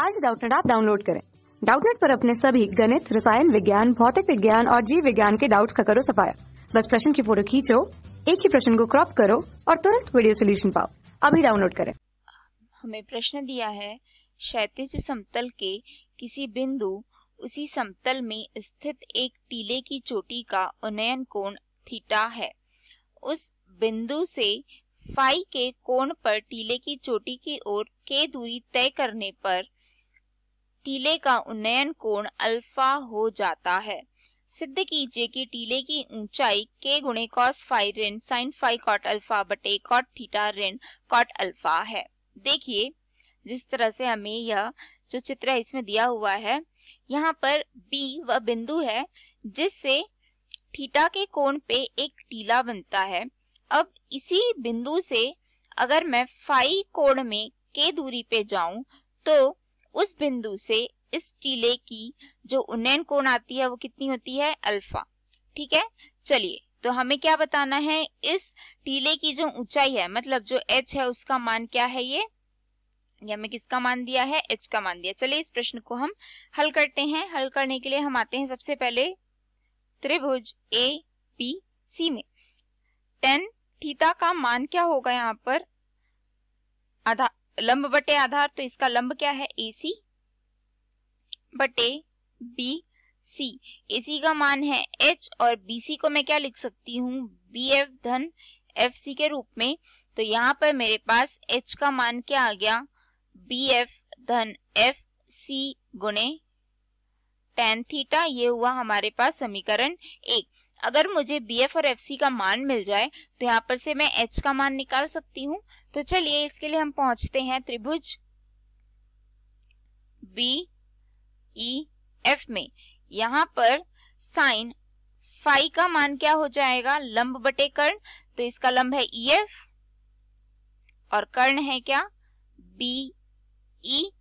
आज डाउटनेट आप डाउनलोड करें डाउटनेट पर अपने सभी गणित रसायन विज्ञान भौतिक विज्ञान और जीव विज्ञान के डाउट्स का करो सफाया बस प्रश्न की फोटो खींचो एक ही प्रश्न को क्रॉप करो और तुरंत वीडियो सोल्यूशन पाओ अभी डाउनलोड करें हमें प्रश्न दिया है क्षैतिज समतल के किसी बिंदु उसी समतल में स्थित एक टीले की चोटी का उन्नयन कोण थीटा है उस बिंदु से फाई के कोण पर टीले की चोटी की ओर के दूरी तय करने पर टीले का उन्नयन कोण अल्फा हो जाता है सिद्ध कीजिए कि टीले की ऊंचाई के गुणे कॉस फाइव ऋण साइन फाइव कॉट अल्फा बटे कॉट थीटा ऋण कॉट अल्फा है देखिए जिस तरह से हमें यह जो चित्र है इसमें दिया हुआ है यहाँ पर बी वह बिंदु है जिससे थीटा के कोण पे एक टीला बनता है अब इसी बिंदु से अगर मैं फाइव कोण में के दूरी पे जाऊं तो उस बिंदु से इस टीले की जो उन्नयन कोण आती है वो कितनी होती है अल्फा ठीक है चलिए तो हमें क्या बताना है इस टीले की जो ऊंचाई है मतलब जो एच है उसका मान क्या है ये हमें किसका मान दिया है एच का मान दिया चलिए इस प्रश्न को हम हल करते हैं हल करने के लिए हम आते हैं सबसे पहले त्रिभुज ए बी सी में टेन थीटा का मान क्या होगा यहाँ पर आधा लंब बटे आधार तो इसका लंब क्या है ए सी बटे बी सी ए सी का मान है एच और बी सी को मैं क्या लिख सकती हूँ बी एफ धन एफ सी के रूप में तो यहाँ पर मेरे पास एच का मान क्या आ गया बी एफ धन एफ सी गुणे टेन थीटा ये हुआ हमारे पास समीकरण एक अगर मुझे बी एफ और एफ सी का मान मिल जाए तो यहाँ पर से मैं एच का मान निकाल सकती हूँ तो चलिए इसके लिए हम पहुंचते हैं त्रिभुज बी ई एफ में यहाँ पर साइन फाई का मान क्या हो जाएगा लंब बटे कर्ण तो इसका लंब है ई e एफ और कर्ण है क्या बी ई e,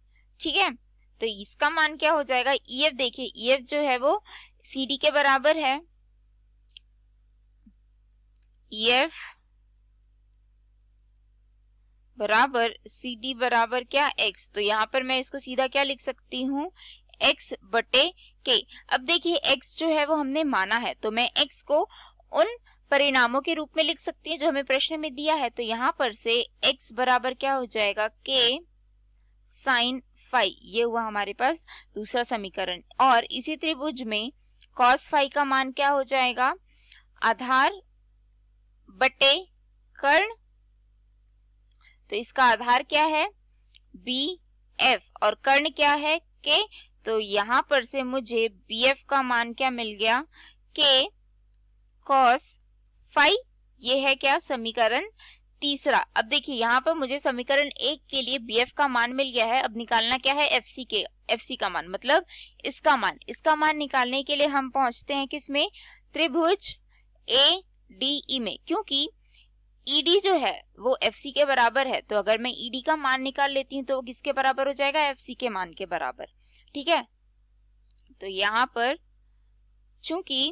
ठीक है तो इसका मान क्या हो जाएगा ई एफ देखिए ई एफ जो है वो सी डी के बराबर है ई एफ बराबर सी डी बराबर क्या एक्स तो यहाँ पर मैं इसको सीधा क्या लिख सकती हूँ एक्स बटे के अब देखिए एक्स जो है वो हमने माना है तो मैं एक्स को उन परिणामों के रूप में लिख सकती हूँ जो हमें प्रश्न में दिया है तो यहाँ पर से x बराबर क्या हो जाएगा k साइन फाइव ये हुआ हमारे पास दूसरा समीकरण और इसी त्रिभुज में कॉस फाइव का मान क्या हो जाएगा आधार बटे कर्ण तो इसका आधार क्या है बी एफ और कर्ण क्या है के तो यहां पर से मुझे बी एफ का मान क्या मिल गया के कॉस फाइव ये है क्या समीकरण तीसरा अब देखिए यहाँ पर मुझे समीकरण एक के लिए बी एफ का मान मिल गया है अब निकालना क्या है एफ सी के एफ सी का मान मतलब इसका मान इसका मान निकालने के लिए हम पहुंचते हैं किसमें त्रिभुज ए डी ई में क्योंकि ईडी e जो है वो एफ के बराबर है तो अगर मैं ईडी e का मान निकाल लेती हूँ तो वो किसके बराबर हो जाएगा एफ के मान के बराबर ठीक है तो यहाँ पर चूंकि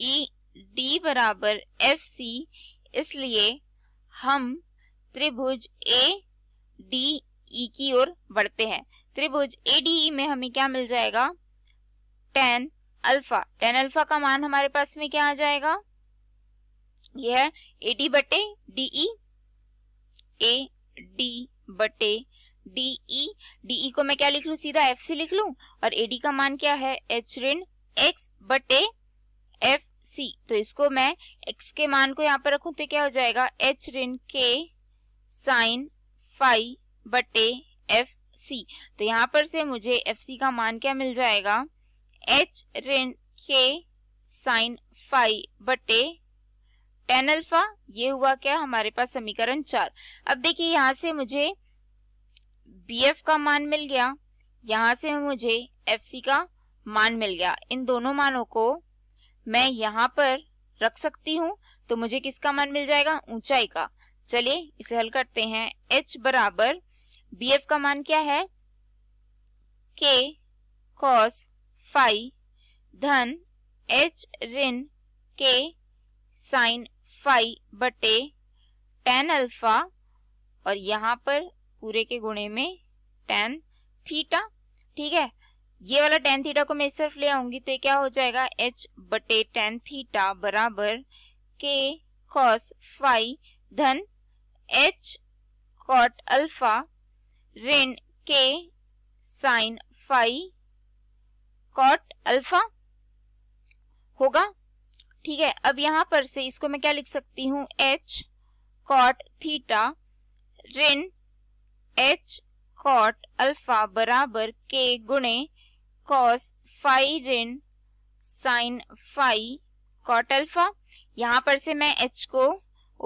ई e डी बराबर एफ सी इसलिए हम त्रिभुज ए डी ई की ओर बढ़ते हैं त्रिभुज ए डी ई में हमें क्या मिल जाएगा टेन अल्फा टेन अल्फा का मान हमारे पास में क्या आ जाएगा यह ए डी बटे डी ई ए डी बटे डी ई डी ई को मैं क्या लिख लू सीधा एफ से लिख लू और ए डी का मान क्या है एच ऋण एक्स बटे एफ सी तो इसको मैं एक्स के मान को यहाँ पर रखू तो क्या हो जाएगा एच ऋण के साइन फाइव बटे एफ सी तो यहाँ पर से मुझे एफ सी का मान क्या मिल जाएगा एच ऋण के साइन फाइव बटे टेन अल्फा ये हुआ क्या हमारे पास समीकरण चार अब देखिए यहाँ से मुझे बी एफ का मान मिल गया यहाँ से मुझे एफ सी का मान मिल गया इन दोनों मानों को मैं यहाँ पर रख सकती हूँ तो मुझे किसका मान मिल जाएगा ऊंचाई का चलिए इसे हल करते हैं h बराबर बी एफ का मान क्या है के कॉस फाइव धन एच ऋण के साइन फाइव बटे टेन अल्फा और यहाँ पर पूरे के गुणे में टेन थीटा ठीक है ये वाला टेन थीटा को मैं सिर्फ ले आऊंगी तो ये क्या हो जाएगा एच बटे टेन थीटा बराबर के कॉस फाइ धन एच कॉट अल्फा ऋण K sign phi cot alpha होगा ठीक है अब यहां पर से इसको मैं क्या लिख सकती हूँ एच कॉट थीटा ऋण एच कॉट अल्फा बराबर के गुणे कॉस फाई ऋण साइन फाई कॉट अल्फा यहाँ पर से मैं एच को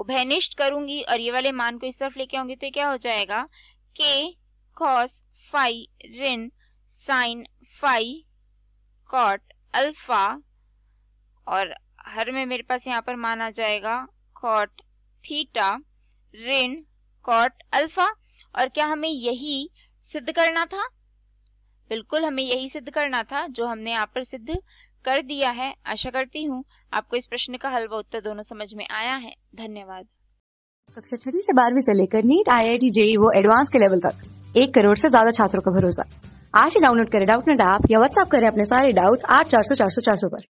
उभयनिष्ठ करूंगी और ये वाले मान को इस तरफ लेके आऊंगी तो क्या हो जाएगा के कॉस फाई ऋण साइन फाई कॉट अल्फा और हर में मेरे पास यहाँ पर मान आ जाएगा कॉट थीटा ऋण कॉट अल्फा और क्या हमें यही सिद्ध करना था बिल्कुल हमें यही सिद्ध करना था जो हमने यहाँ पर सिद्ध कर दिया है आशा करती हूँ आपको इस प्रश्न का हल व उत्तर दोनों समझ में आया है धन्यवाद कक्षा छठी से बारहवीं से लेकर NEET I I T JEE वो एडवांस के लेवल तक एक करोड़ से ज्यादा छात्रों का भरोसा आज ही डाउनलोड करें डाउट नेट ऐप या व्हाट्सअप करें अपने सारे डाउट्स आठ चार सौ चार सौ चार सौ पर